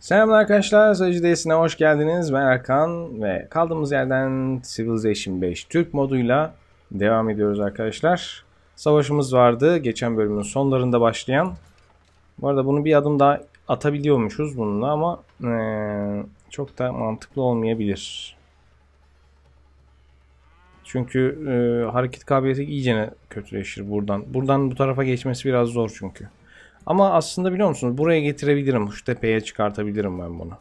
Selam arkadaşlar, Sayıcı Değilsin'e hoş geldiniz. Ben Erkan ve kaldığımız yerden Civilization 5 Türk moduyla devam ediyoruz arkadaşlar. Savaşımız vardı geçen bölümün sonlarında başlayan. Bu arada bunu bir adım daha atabiliyormuşuz bununla ama ee, çok da mantıklı olmayabilir. Çünkü e, hareket kabiliyeti iyice kötüleşir buradan. Buradan bu tarafa geçmesi biraz zor çünkü. Ama aslında biliyor musunuz buraya getirebilirim. Şu tepeye çıkartabilirim ben bunu.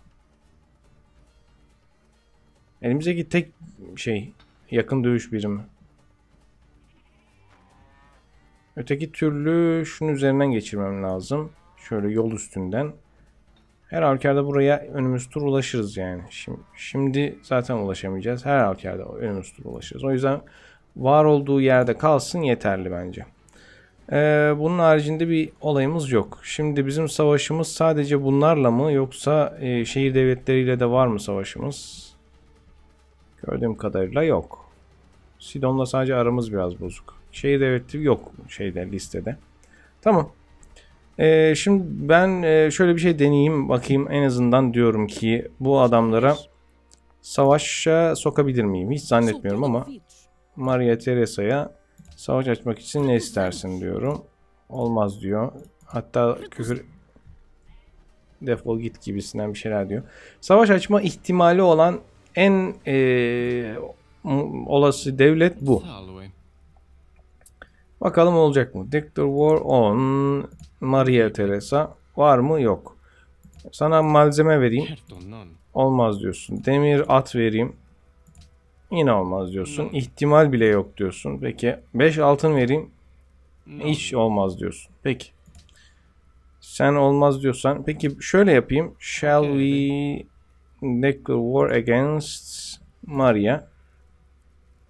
Elimizdeki tek şey yakın dövüş birimi. Öteki türlü şunun üzerinden geçirmem lazım. Şöyle yol üstünden. Her halükarda buraya önümüz tur ulaşırız yani. Şimdi, şimdi zaten ulaşamayacağız. Her halükarda önümüz tur ulaşırız. O yüzden var olduğu yerde kalsın yeterli bence. Ee, bunun haricinde bir olayımız yok. Şimdi bizim savaşımız sadece bunlarla mı yoksa e, şehir devletleriyle de var mı savaşımız? Gördüğüm kadarıyla yok. Sidon'la sadece aramız biraz bozuk. Şehir devletleri yok şeyde listede. Tamam. Ee, şimdi ben e, şöyle bir şey deneyeyim bakayım en azından diyorum ki bu adamlara savaşa sokabilir miyim? Hiç zannetmiyorum ama Maria Teresa'ya Savaş açmak için ne istersin diyorum. Olmaz diyor. Hatta küfür defol git gibisinden bir şeyler diyor. Savaş açma ihtimali olan en e, olası devlet bu. Bakalım olacak mı? Dictor War on Maria Teresa var mı? Yok. Sana malzeme vereyim. Olmaz diyorsun. Demir at vereyim. Yine olmaz diyorsun. Hmm. İhtimal bile yok diyorsun. Peki 5 altın vereyim. Hmm. Hiç olmaz diyorsun. Peki. Sen olmaz diyorsan. Peki şöyle yapayım. Shall okay. we declare war against Maria?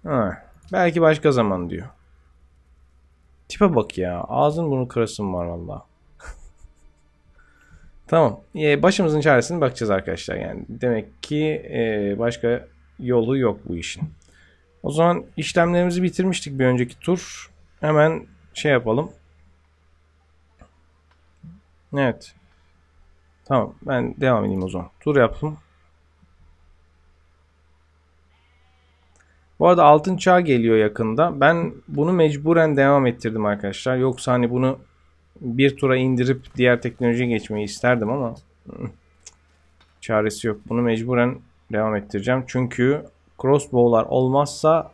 Ha. Belki başka zaman diyor. Tipe bak ya. Ağzın bunu kırasın var valla. tamam. Ee, başımızın çaresine bakacağız arkadaşlar. Yani demek ki e, başka yolu yok bu işin. O zaman işlemlerimizi bitirmiştik bir önceki tur. Hemen şey yapalım. Evet. Tamam ben devam edeyim o zaman. Tur yaptım. Bu arada altın çağ geliyor yakında. Ben bunu mecburen devam ettirdim arkadaşlar. Yoksa hani bunu bir tura indirip diğer teknolojiye geçmeyi isterdim ama çaresi yok. Bunu mecburen devam ettireceğim. Çünkü crossbow'lar olmazsa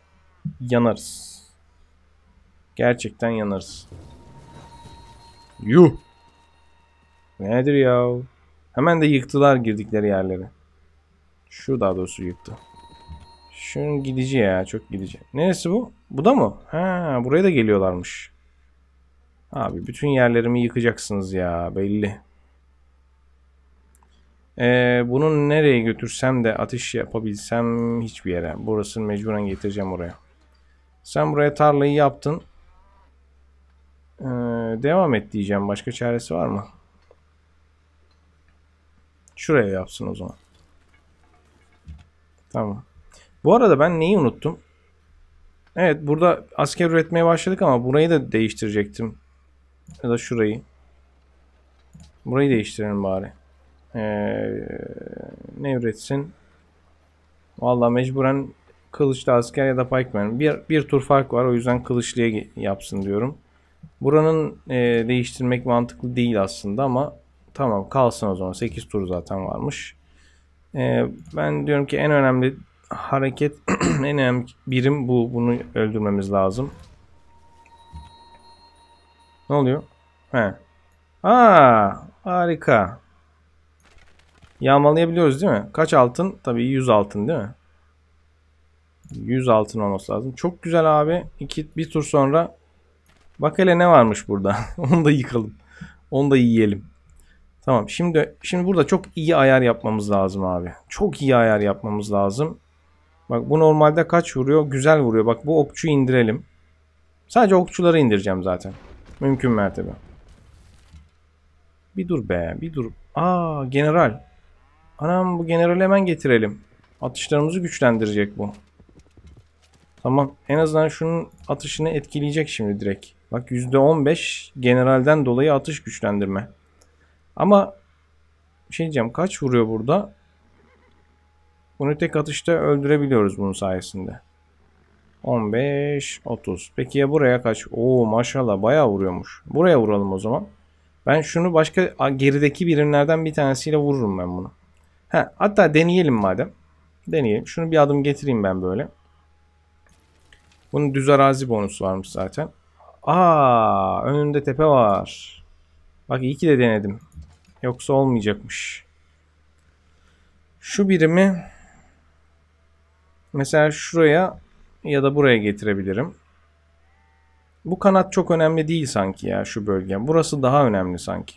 yanarız. Gerçekten yanarız. Yuh! Nedir ya? Hemen de yıktılar girdikleri yerleri. Şu daha doğrusu yıktı. Şunun gidici ya çok gidici. Neresi bu? Bu da mı? Ha buraya da geliyorlarmış. Abi bütün yerlerimi yıkacaksınız ya belli. Ee, bunu nereye götürsem de ateş yapabilsem hiçbir yere. Burasını mecburen getireceğim oraya. Sen buraya tarlayı yaptın. Ee, devam et diyeceğim. Başka çaresi var mı? Şuraya yapsın o zaman. Tamam. Bu arada ben neyi unuttum? Evet burada asker üretmeye başladık ama burayı da değiştirecektim. Ya da şurayı. Burayı değiştirelim bari. Ee, ne üretsin? Vallahi mecburen kılıçlı asker ya da pikeman. Bir, bir tur fark var o yüzden kılıçlıya yapsın diyorum. Buranın e, değiştirmek mantıklı değil aslında ama tamam kalsın o zaman. 8 tur zaten varmış. E, ben diyorum ki en önemli hareket, en önemli birim bu. Bunu öldürmemiz lazım. Ne oluyor? He. Aa, harika yağmalayabiliyoruz değil mi? Kaç altın? Tabii 100 altın değil mi? 100 altın olması lazım. Çok güzel abi. İki, bir tur sonra bak hele ne varmış burada. Onu da yıkalım. Onu da yiyelim. Tamam şimdi şimdi burada çok iyi ayar yapmamız lazım abi. Çok iyi ayar yapmamız lazım. Bak bu normalde kaç vuruyor? Güzel vuruyor. Bak bu okçu indirelim. Sadece okçuları indireceğim zaten. Mümkün mertebe. Bir dur be. Bir dur. Aa general. Anam bu generali hemen getirelim. Atışlarımızı güçlendirecek bu. Tamam. En azından şunun atışını etkileyecek şimdi direkt. Bak %15 generalden dolayı atış güçlendirme. Ama şey diyeceğim kaç vuruyor burada? Bunu tek atışta öldürebiliyoruz bunun sayesinde. 15, 30. Peki ya buraya kaç? Oo maşallah bayağı vuruyormuş. Buraya vuralım o zaman. Ben şunu başka gerideki birimlerden bir tanesiyle vururum ben bunu. He, hatta deneyelim madem. Deneyelim. Şunu bir adım getireyim ben böyle. Bunun düz arazi bonusu varmış zaten. Aa, önünde tepe var. Bak iyi ki de denedim. Yoksa olmayacakmış. Şu birimi mesela şuraya ya da buraya getirebilirim. Bu kanat çok önemli değil sanki ya şu bölge. Burası daha önemli sanki.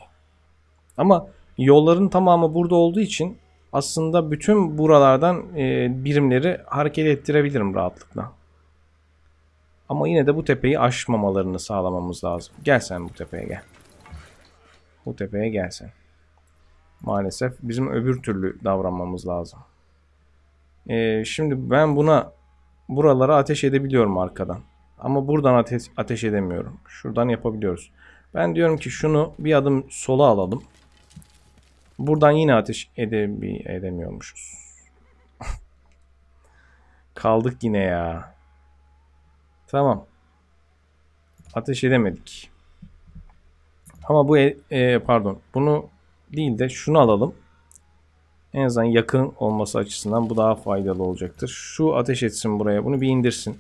Ama yolların tamamı burada olduğu için aslında bütün buralardan e, birimleri hareket ettirebilirim rahatlıkla. Ama yine de bu tepeyi aşmamalarını sağlamamız lazım. Gel sen bu tepeye gel. Bu tepeye gel sen. Maalesef bizim öbür türlü davranmamız lazım. Ee, şimdi ben buna buralara ateş edebiliyorum arkadan. Ama buradan ateş, ateş edemiyorum. Şuradan yapabiliyoruz. Ben diyorum ki şunu bir adım sola alalım. Buradan yine ateş edebi edemiyormuşuz. Kaldık yine ya. Tamam. Ateş edemedik. Ama bu e, e, pardon. Bunu değil de şunu alalım. En azından yakın olması açısından bu daha faydalı olacaktır. Şu ateş etsin buraya. Bunu bir indirsin.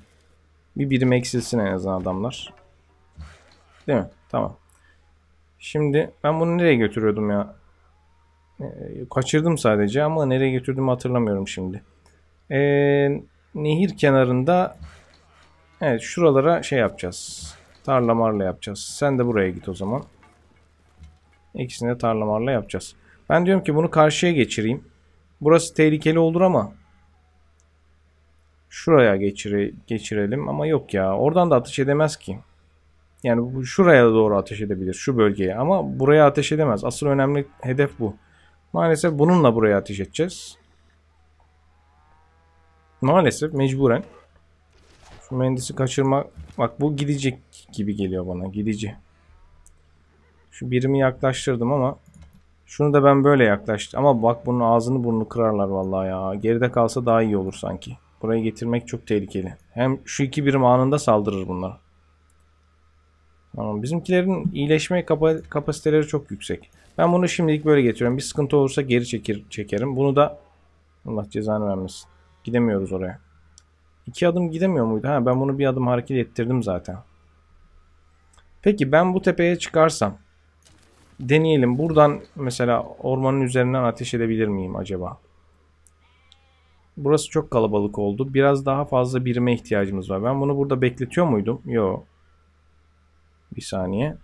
Bir birim eksilsin en azından adamlar. Değil mi? Tamam. Şimdi ben bunu nereye götürüyordum ya? Ee, kaçırdım sadece ama nereye götürdüğümü hatırlamıyorum şimdi. E, nehir kenarında evet şuralara şey yapacağız. Tarla marla yapacağız. Sen de buraya git o zaman. İkisini de tarla marla yapacağız. Ben diyorum ki bunu karşıya geçireyim. Burası tehlikeli olur ama şuraya geçire, geçirelim ama yok ya. Oradan da ateş edemez ki. Yani bu şuraya doğru ateş edebilir şu bölgeye ama buraya ateş edemez. Asıl önemli hedef bu. Maalesef bununla buraya ateş edeceğiz. Maalesef mecburen. Şu mühendisi kaçırmak, Bak bu gidecek gibi geliyor bana. Gidici. Şu birimi yaklaştırdım ama şunu da ben böyle yaklaştım. Ama bak bunun ağzını burnunu kırarlar vallahi ya. Geride kalsa daha iyi olur sanki. Burayı getirmek çok tehlikeli. Hem şu iki birim anında saldırır bunlar. Tamam. Bizimkilerin iyileşme kapasiteleri çok yüksek. Ben bunu şimdilik böyle getiriyorum. Bir sıkıntı olursa geri çekir, çekerim. Bunu da Allah cezanı vermesin. Gidemiyoruz oraya. İki adım gidemiyor muydu? Ha ben bunu bir adım hareket ettirdim zaten. Peki ben bu tepeye çıkarsam deneyelim. Buradan mesela ormanın üzerinden ateş edebilir miyim acaba? Burası çok kalabalık oldu. Biraz daha fazla birime ihtiyacımız var. Ben bunu burada bekletiyor muydum? Yok. Bir saniye.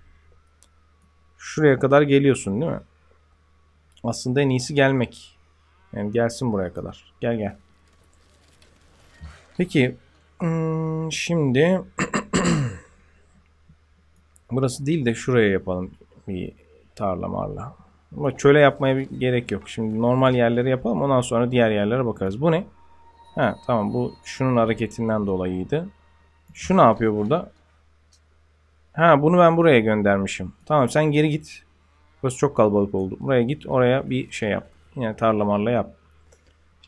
Şuraya kadar geliyorsun değil mi? Aslında en iyisi gelmek. Yani gelsin buraya kadar. Gel gel. Peki. Hmm, şimdi. Burası değil de şuraya yapalım. Bir tarla marla. Ama çöle yapmaya gerek yok. Şimdi normal yerleri yapalım. Ondan sonra diğer yerlere bakarız. Bu ne? Ha tamam bu şunun hareketinden dolayıydı. Şu ne yapıyor burada? Ha bunu ben buraya göndermişim. Tamam sen geri git. Burası çok kalabalık oldu. Buraya git oraya bir şey yap. Yine tarla marla yap.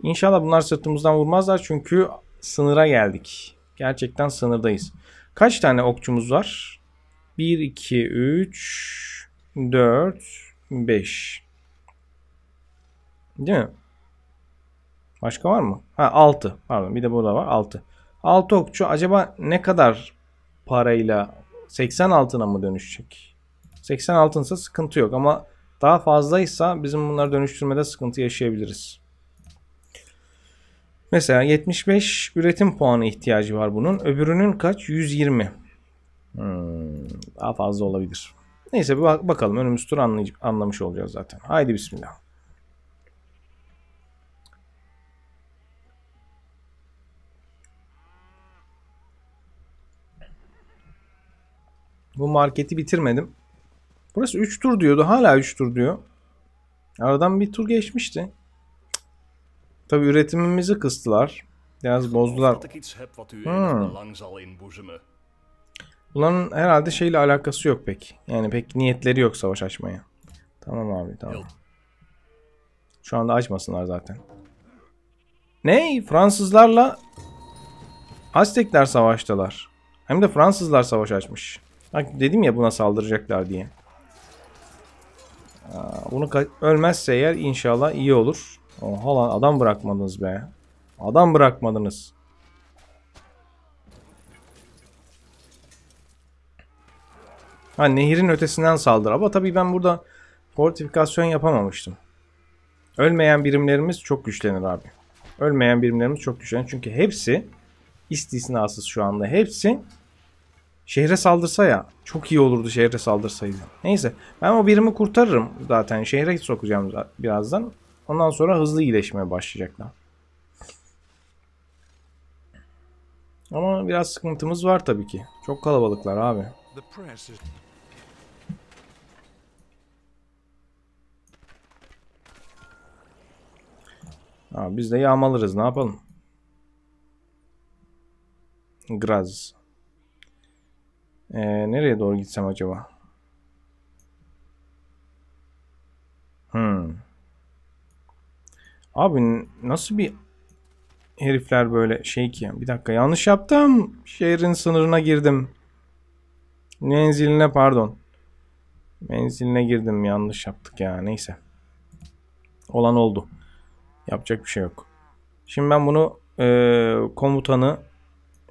İnşallah bunlar sırtımızdan vurmazlar çünkü sınıra geldik. Gerçekten sınırdayız. Kaç tane okçumuz var? 1, 2, 3, 4, 5. Değil mi? Başka var mı? Ha 6. Pardon bir de burada var 6. 6 okçu acaba ne kadar parayla 80 altına mı dönüşecek? 80 altınsa sıkıntı yok ama daha fazlaysa bizim bunları dönüştürmede sıkıntı yaşayabiliriz. Mesela 75 üretim puanı ihtiyacı var bunun. Öbürünün kaç? 120. Hmm, daha fazla olabilir. Neyse bir bakalım önümüz tur anlamış olacağız zaten. Haydi bismillah. Bu marketi bitirmedim. Burası 3 tur diyordu. Hala 3 tur diyor. Aradan bir tur geçmişti. Tabi üretimimizi kıstılar. Biraz bozdular. Hmm. Bunların herhalde şeyle alakası yok pek. Yani pek niyetleri yok savaş açmaya. Tamam abi tamam. Şu anda açmasınlar zaten. Ne? Fransızlarla Aztekler savaştılar. Hem de Fransızlar savaş açmış. Bak dedim ya buna saldıracaklar diye. Aa, bunu ölmezse eğer inşallah iyi olur. Oha lan adam bırakmadınız be. Adam bırakmadınız. Ha nehirin ötesinden saldır. Ama tabii ben burada fortifikasyon yapamamıştım. Ölmeyen birimlerimiz çok güçlenir abi. Ölmeyen birimlerimiz çok güçlenir. Çünkü hepsi istisnasız şu anda. Hepsi Şehre saldırsa ya. Çok iyi olurdu şehre saldırsaydı. Neyse. Ben o birimi kurtarırım zaten. Şehre sokacağım birazdan. Ondan sonra hızlı iyileşmeye başlayacaklar. Ama biraz sıkıntımız var tabii ki. Çok kalabalıklar abi. Abi biz de yağmalarız ne yapalım. Graz. Ee, nereye doğru gitsem acaba? Hmm. Abi nasıl bir herifler böyle şey ki? Bir dakika yanlış yaptım. Şehrin sınırına girdim. Menziline pardon. Menziline girdim yanlış yaptık ya neyse. Olan oldu. Yapacak bir şey yok. Şimdi ben bunu e, komutanı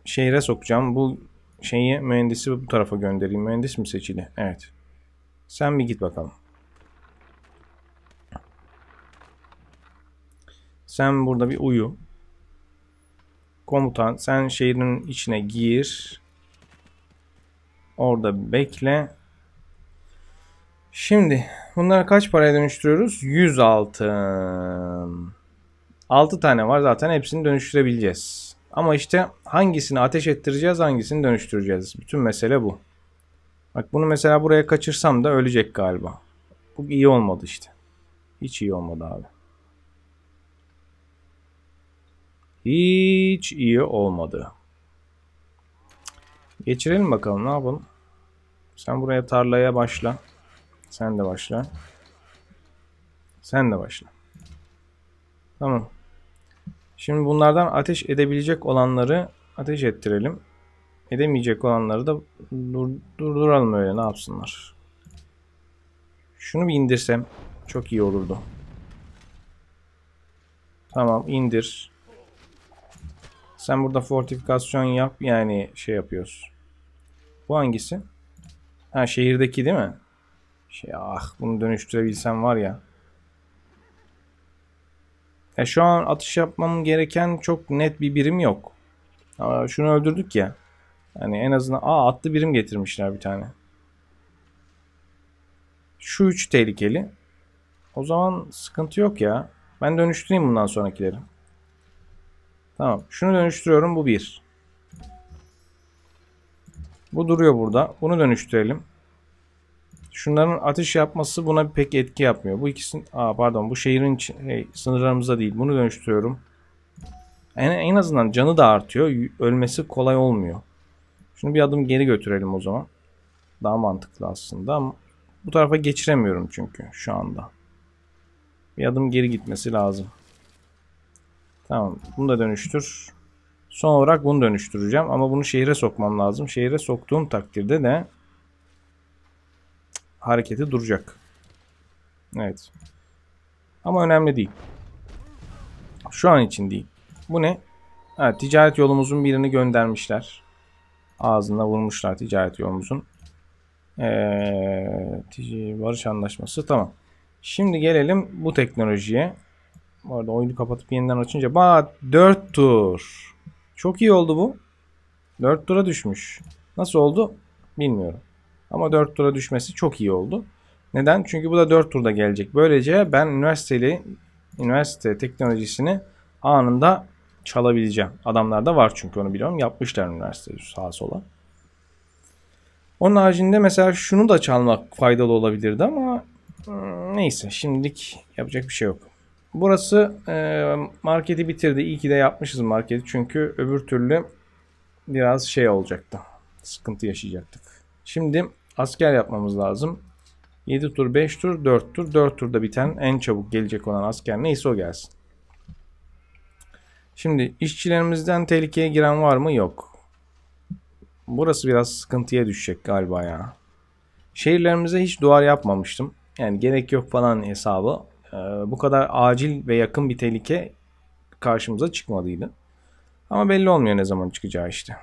şehre sokacağım. Bu şeyi mühendisi bu tarafa göndereyim. Mühendis mi seçili? Evet. Sen bir git bakalım. Sen burada bir uyu. Komutan sen şehrin içine gir. Orada bekle. Şimdi bunlara kaç paraya dönüştürüyoruz? 100 altın. 6 tane var zaten hepsini dönüştürebileceğiz. Ama işte hangisini ateş ettireceğiz hangisini dönüştüreceğiz. Bütün mesele bu. Bak bunu mesela buraya kaçırsam da ölecek galiba. Bu iyi olmadı işte. Hiç iyi olmadı abi. Hiç iyi olmadı. Geçirelim bakalım ne yapalım. Sen buraya tarlaya başla. Sen de başla. Sen de başla. Tamam. Şimdi bunlardan ateş edebilecek olanları ateş ettirelim. Edemeyecek olanları da dur, durduralım öyle ne yapsınlar. Şunu bir indirsem çok iyi olurdu. Tamam indir. Sen burada fortifikasyon yap yani şey yapıyoruz. Bu hangisi? Ha şehirdeki değil mi? Şey ah bunu dönüştürebilsem var ya. Ya şu an atış yapmam gereken çok net bir birim yok. Ama şunu öldürdük ya. Hani en azından aa atlı birim getirmişler bir tane. Şu üç tehlikeli. O zaman sıkıntı yok ya. Ben dönüştüreyim bundan sonrakileri. Tamam. Şunu dönüştürüyorum. Bu bir. Bu duruyor burada. Bunu dönüştürelim. Şunların ateş yapması buna pek etki yapmıyor. Bu ikisini... Aa pardon bu şehrin için, hey, sınırlarımızda değil. Bunu dönüştürüyorum. En, en azından canı da artıyor. Ölmesi kolay olmuyor. Şunu bir adım geri götürelim o zaman. Daha mantıklı aslında ama bu tarafa geçiremiyorum çünkü şu anda. Bir adım geri gitmesi lazım. Tamam bunu da dönüştür. Son olarak bunu dönüştüreceğim ama bunu şehre sokmam lazım. Şehre soktuğum takdirde de hareketi duracak. Evet. Ama önemli değil. Şu an için değil. Bu ne? Evet, ticaret yolumuzun birini göndermişler. Ağzına vurmuşlar ticaret yolumuzun. Ee, barış anlaşması tamam. Şimdi gelelim bu teknolojiye. Bu arada oyunu kapatıp yeniden açınca. Bak 4 tur. Çok iyi oldu bu. 4 tura düşmüş. Nasıl oldu bilmiyorum. Ama 4 tura düşmesi çok iyi oldu. Neden? Çünkü bu da 4 turda gelecek. Böylece ben üniversiteli üniversite teknolojisini anında çalabileceğim. Adamlarda var çünkü onu biliyorum. Yapmışlar üniversitede sağa sola. Onun haricinde mesela şunu da çalmak faydalı olabilirdi ama hmm, neyse şimdilik yapacak bir şey yok. Burası e, marketi bitirdi. İyi ki de yapmışız marketi. Çünkü öbür türlü biraz şey olacaktı. Sıkıntı yaşayacaktık. Şimdi asker yapmamız lazım. 7 tur 5 tur 4 tur 4 turda biten en çabuk gelecek olan asker neyse o gelsin. Şimdi işçilerimizden tehlikeye giren var mı? Yok. Burası biraz sıkıntıya düşecek galiba ya. Şehirlerimize hiç duvar yapmamıştım. Yani gerek yok falan hesabı. Ee, bu kadar acil ve yakın bir tehlike karşımıza çıkmadıydı. Ama belli olmuyor ne zaman çıkacağı işte.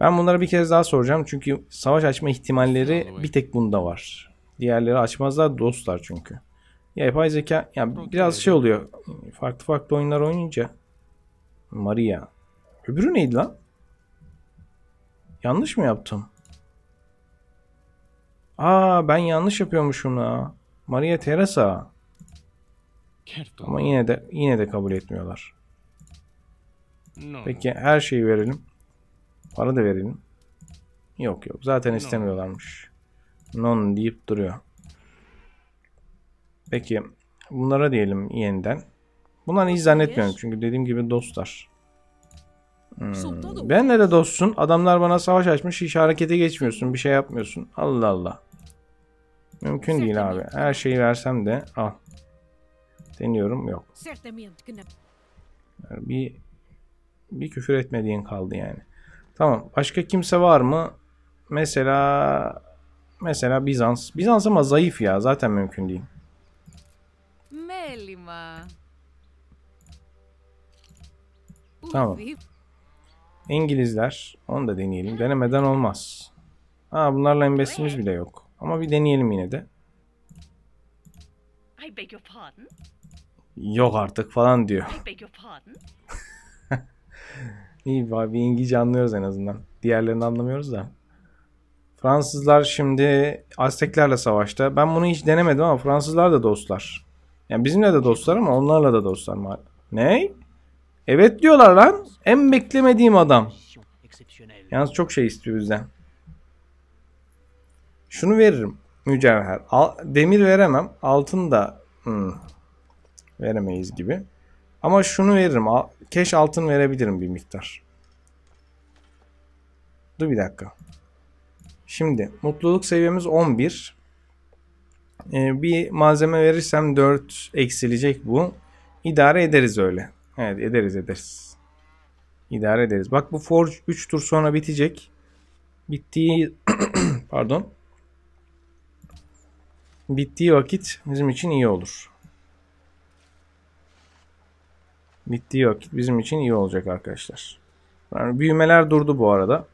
Ben bunlara bir kez daha soracağım. Çünkü savaş açma ihtimalleri bir tek bunda var. Diğerleri açmazlar dostlar çünkü. Ya yapay zeka ya biraz şey oluyor. Farklı farklı oyunlar oynayınca. Maria. Öbürü neydi lan? Yanlış mı yaptım? Aa ben yanlış yapıyormuşum la. Maria Teresa. Ama yine de yine de kabul etmiyorlar. Peki her şeyi verelim. Para da verelim. Yok yok. Zaten istemiyorlarmış. Non deyip duruyor. Peki bunlara diyelim yeniden. Bunları hiç zannetmiyorum çünkü dediğim gibi dostlar. Hmm. Benle de dostsun. Adamlar bana savaş açmış. Hiç harekete geçmiyorsun. Bir şey yapmıyorsun. Allah Allah. Mümkün değil abi. Her şeyi versem de al. Deniyorum yok. Bir bir küfür etmediğin kaldı yani. Tamam. Başka kimse var mı? Mesela mesela Bizans. Bizans ama zayıf ya. Zaten mümkün değil. Melima. Tamam. İngilizler. Onu da deneyelim. Denemeden olmaz. Ha bunlarla imbesimiz bile yok. Ama bir deneyelim yine de. Yok artık falan diyor. İyi bir, bir İngilizce anlıyoruz en azından. Diğerlerini anlamıyoruz da. Fransızlar şimdi Azteklerle savaşta. Ben bunu hiç denemedim ama Fransızlar da dostlar. Yani bizimle de dostlar ama onlarla da dostlar. Ne? Evet diyorlar lan. En beklemediğim adam. Yalnız çok şey istiyor bizden. Şunu veririm. Mücevher. Al, demir veremem. Altın da hmm, veremeyiz gibi. Ama şunu veririm. Al, keş altın verebilirim bir miktar. Dur bir dakika. Şimdi mutluluk seviyemiz 11. Ee, bir malzeme verirsem 4 eksilecek bu. İdare ederiz öyle. Evet ederiz ederiz. İdare ederiz. Bak bu Forge 3 tur sonra bitecek. Bittiği pardon. Bittiği vakit bizim için iyi olur. Bittiği vakit bizim için iyi olacak arkadaşlar. Yani büyümeler durdu bu arada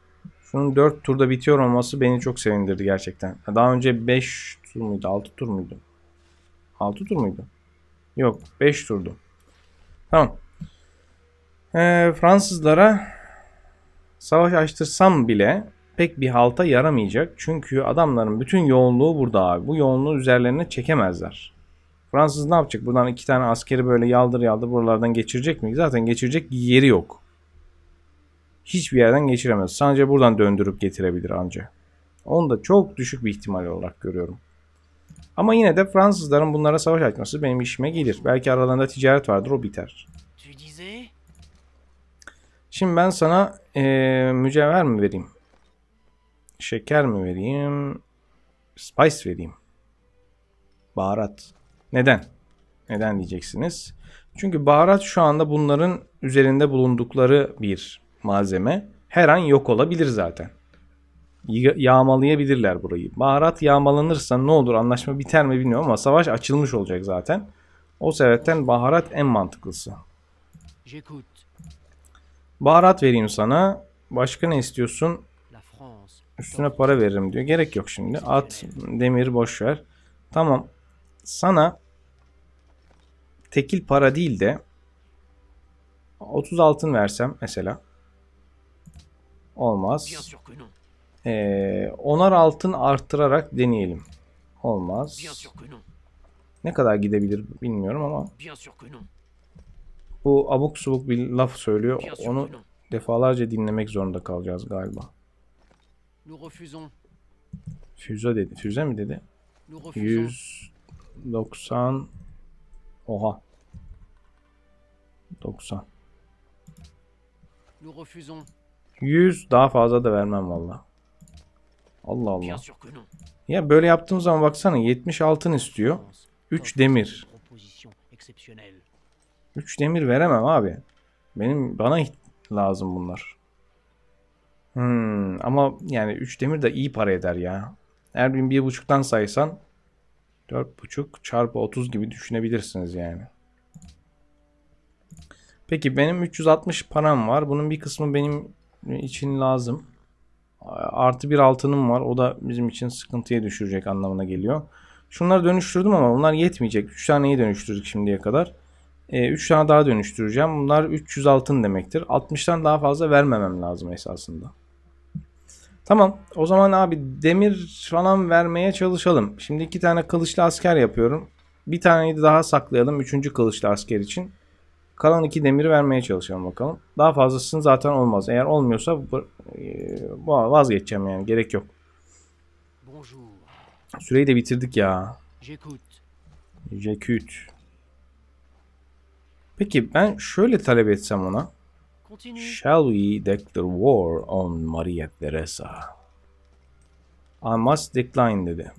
şunun 4 turda bitiyor olması beni çok sevindirdi gerçekten. Daha önce 5 tur muydu? 6 tur muydu? 6 tur muydu? Yok 5 turdu. Tamam. Ee, Fransızlara savaş açtırsam bile pek bir halta yaramayacak. Çünkü adamların bütün yoğunluğu burada abi. Bu yoğunluğu üzerlerine çekemezler. Fransız ne yapacak? Buradan iki tane askeri böyle yaldır yaldır buralardan geçirecek mi? Zaten geçirecek yeri yok hiçbir yerden geçiremez. Sadece buradan döndürüp getirebilir anca. Onu da çok düşük bir ihtimal olarak görüyorum. Ama yine de Fransızların bunlara savaş açması benim işime gelir. Belki aralarında ticaret vardır o biter. Şimdi ben sana e, mücevher mi vereyim? Şeker mi vereyim? Spice vereyim. Baharat. Neden? Neden diyeceksiniz. Çünkü baharat şu anda bunların üzerinde bulundukları bir malzeme her an yok olabilir zaten. yağmalayabilirler burayı. Baharat yağmalanırsa ne olur anlaşma biter mi bilmiyorum ama savaş açılmış olacak zaten. O sebepten baharat en mantıklısı. Baharat vereyim sana. Başka ne istiyorsun? Üstüne para veririm diyor. Gerek yok şimdi. At, demir boş ver. Tamam. Sana tekil para değil de 30 altın versem mesela. Olmaz. Ee, onar altın arttırarak deneyelim. Olmaz. Ne kadar gidebilir bilmiyorum ama. Bu abuk subuk bir laf söylüyor. Onu defalarca dinlemek zorunda kalacağız galiba. Füze dedi. Füze mi dedi? 190 Oha. 90. Nous refusons. 100 daha fazla da vermem valla. Allah Allah. Ya böyle yaptığım zaman baksana 70 altın istiyor. 3 demir. 3 demir veremem abi. Benim bana lazım bunlar. Hmm, ama yani 3 demir de iyi para eder ya. Eğer bir buçuktan saysan 4,5 çarpı 30 gibi düşünebilirsiniz yani. Peki benim 360 param var. Bunun bir kısmı benim için lazım. Artı bir altınım var. O da bizim için sıkıntıya düşürecek anlamına geliyor. Şunları dönüştürdüm ama bunlar yetmeyecek. 3 taneyi dönüştürdük şimdiye kadar. 3 e, tane daha dönüştüreceğim. Bunlar 300 altın demektir. 60'tan daha fazla vermemem lazım esasında. Tamam. O zaman abi demir falan vermeye çalışalım. Şimdi iki tane kılıçlı asker yapıyorum. Bir taneyi daha saklayalım. Üçüncü kılıçlı asker için. Kalan iki demiri vermeye çalışalım bakalım. Daha fazlasını zaten olmaz. Eğer olmuyorsa bu e, vazgeçeceğim yani. Gerek yok. Süreyi de bitirdik ya. Jekut. Peki ben şöyle talep etsem ona. Shall we declare war on Maria Teresa? I must decline dedi.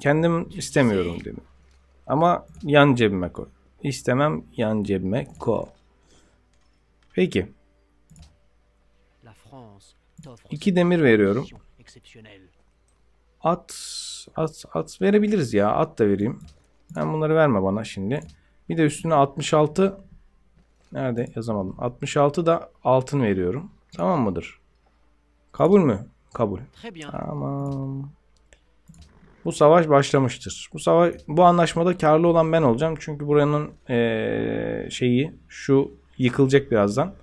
Kendim istemiyorum dedi. Ama yan cebime koy. İstemem yan cebime ko. Peki. İki demir veriyorum. At, at, at verebiliriz ya. At da vereyim. Ben bunları verme bana şimdi. Bir de üstüne 66 nerede yazamadım. 66 da altın veriyorum. Tamam mıdır? Kabul mü? Kabul. Tamam bu savaş başlamıştır. Bu savaş bu anlaşmada karlı olan ben olacağım. Çünkü buranın ee, şeyi şu yıkılacak birazdan.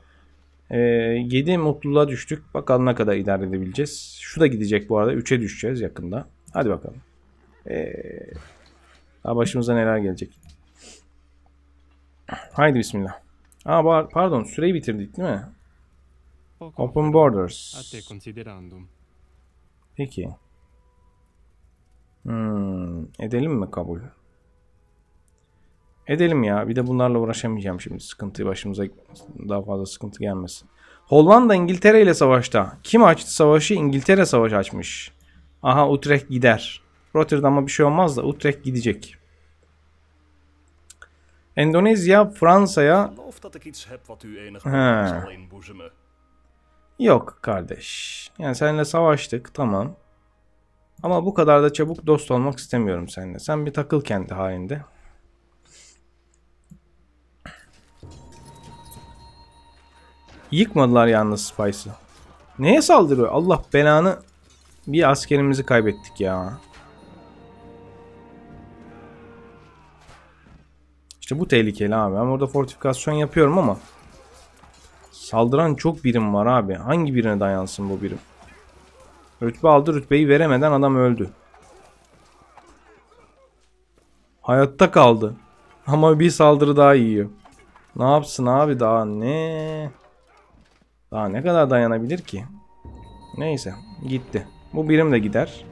E, 7 mutluluğa düştük. Bakalım ne kadar idare edebileceğiz. Şu da gidecek bu arada. 3'e düşeceğiz yakında. Hadi bakalım. E, daha başımıza neler gelecek. Haydi bismillah. Aa, pardon süreyi bitirdik değil mi? Open Borders. Peki. Hmm, edelim mi kabul? Edelim ya. Bir de bunlarla uğraşamayacağım şimdi. Sıkıntı başımıza daha fazla sıkıntı gelmesin. Hollanda İngiltere ile savaşta. Kim açtı savaşı? İngiltere savaş açmış. Aha Utrecht gider. Rotterdam'a bir şey olmaz da Utrecht gidecek. Endonezya Fransa'ya... Yok kardeş. Yani seninle savaştık tamam. Ama bu kadar da çabuk dost olmak istemiyorum seninle. Sen bir takıl kendi halinde. Yıkmadılar yalnız Spice'ı. Neye saldırıyor? Allah belanı. Bir askerimizi kaybettik ya. İşte bu tehlikeli abi. Ben orada fortifikasyon yapıyorum ama saldıran çok birim var abi. Hangi birine dayansın bu birim? Rütbe aldı rütbeyi veremeden adam öldü. Hayatta kaldı. Ama bir saldırı daha yiyor. Ne yapsın abi daha ne? Daha ne kadar dayanabilir ki? Neyse gitti. Bu birim de gider.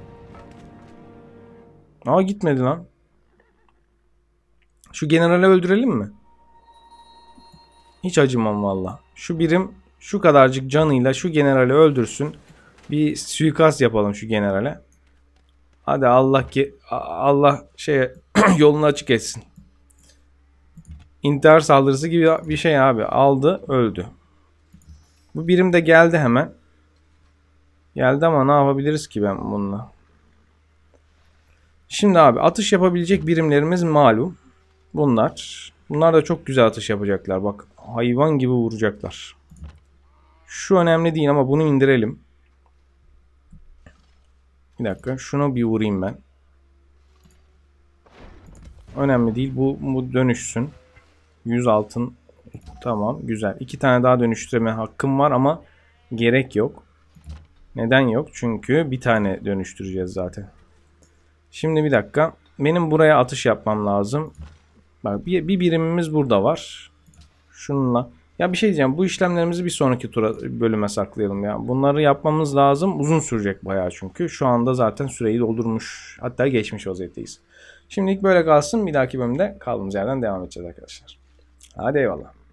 Aa gitmedi lan. Şu generali öldürelim mi? Hiç acımam valla. Şu birim şu kadarcık canıyla şu generali öldürsün. Bir suikast yapalım şu generale. Hadi Allah ki Allah şey yolunu açık etsin. İntihar saldırısı gibi bir şey abi. Aldı, öldü. Bu birim de geldi hemen. Geldi ama ne yapabiliriz ki ben bununla? Şimdi abi atış yapabilecek birimlerimiz malum. Bunlar. Bunlar da çok güzel atış yapacaklar. Bak hayvan gibi vuracaklar. Şu önemli değil ama bunu indirelim. Bir dakika. Şunu bir vurayım ben. Önemli değil. Bu, bu dönüşsün. 100 altın. Tamam. Güzel. İki tane daha dönüştürme hakkım var ama gerek yok. Neden yok? Çünkü bir tane dönüştüreceğiz zaten. Şimdi bir dakika. Benim buraya atış yapmam lazım. Bak bir, bir birimimiz burada var. Şununla ya bir şey diyeceğim. Bu işlemlerimizi bir sonraki tura bölüme saklayalım ya. Bunları yapmamız lazım. Uzun sürecek bayağı çünkü. Şu anda zaten süreyi doldurmuş. Hatta geçmiş vaziyetteyiz. Şimdilik böyle kalsın. Bir dahaki bölümde kaldığımız yerden devam edeceğiz arkadaşlar. Hadi eyvallah.